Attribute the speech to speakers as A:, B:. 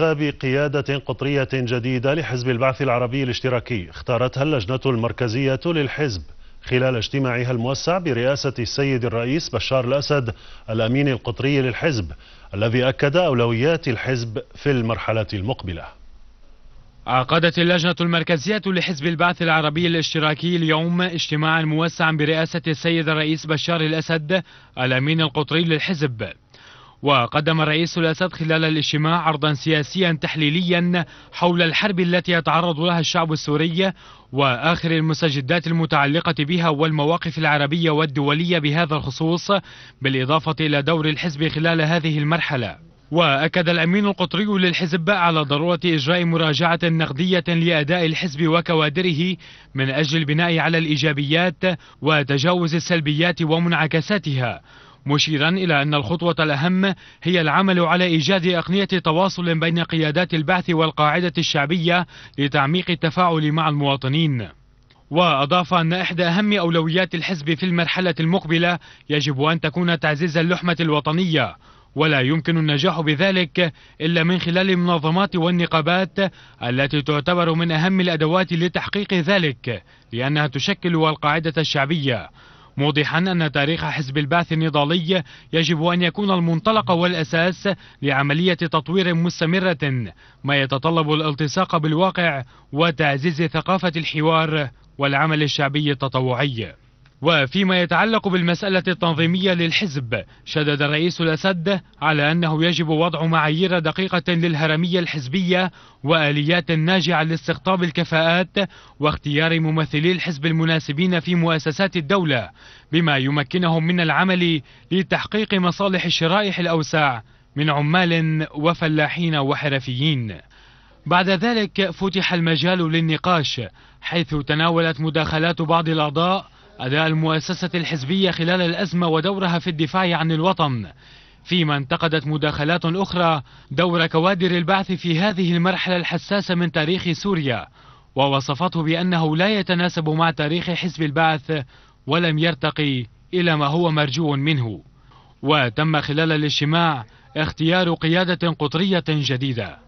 A: انتخاب قيادة قطرية جديدة لحزب البعث العربي الاشتراكي اختارتها اللجنة المركزية للحزب خلال اجتماعها الموسع برئاسة السيد الرئيس بشار الأسد الأمين القطري للحزب الذي أكد أولويات الحزب في المرحلة المقبلة
B: عقدت اللجنة المركزية لحزب البعث العربي الاشتراكي اليوم اجتماعا موسعا برئاسة السيد الرئيس بشار الأسد الأمين القطري للحزب وقدم رئيس الأسد خلال الاجتماع عرضا سياسيا تحليليا حول الحرب التي يتعرض لها الشعب السوري وآخر المستجدات المتعلقة بها والمواقف العربية والدولية بهذا الخصوص بالإضافة إلى دور الحزب خلال هذه المرحلة وأكد الأمين القطري للحزب على ضرورة إجراء مراجعة نقدية لأداء الحزب وكوادره من أجل البناء على الإيجابيات وتجاوز السلبيات ومنعكساتها مشيرا إلى أن الخطوة الأهم هي العمل على إيجاد أقنية تواصل بين قيادات البعث والقاعدة الشعبية لتعميق التفاعل مع المواطنين وأضاف أن إحدى أهم أولويات الحزب في المرحلة المقبلة يجب أن تكون تعزيز اللحمة الوطنية ولا يمكن النجاح بذلك إلا من خلال المنظمات والنقابات التي تعتبر من أهم الأدوات لتحقيق ذلك لأنها تشكل القاعدة الشعبية موضحا أن تاريخ حزب البعث النضالي يجب أن يكون المنطلق والأساس لعملية تطوير مستمرة ما يتطلب الالتصاق بالواقع وتعزيز ثقافة الحوار والعمل الشعبي التطوعي وفيما يتعلق بالمسألة التنظيمية للحزب شدد الرئيس الأسد على أنه يجب وضع معايير دقيقة للهرمية الحزبية وآليات ناجعة لاستقطاب الكفاءات واختيار ممثلي الحزب المناسبين في مؤسسات الدولة بما يمكنهم من العمل لتحقيق مصالح الشرائح الأوسع من عمال وفلاحين وحرفيين بعد ذلك فتح المجال للنقاش حيث تناولت مداخلات بعض الأعضاء أداء المؤسسة الحزبية خلال الأزمة ودورها في الدفاع عن الوطن فيما انتقدت مداخلات أخرى دور كوادر البعث في هذه المرحلة الحساسة من تاريخ سوريا ووصفته بأنه لا يتناسب مع تاريخ حزب البعث ولم يرتقي إلى ما هو مرجو منه وتم خلال الاجتماع اختيار قيادة قطرية جديدة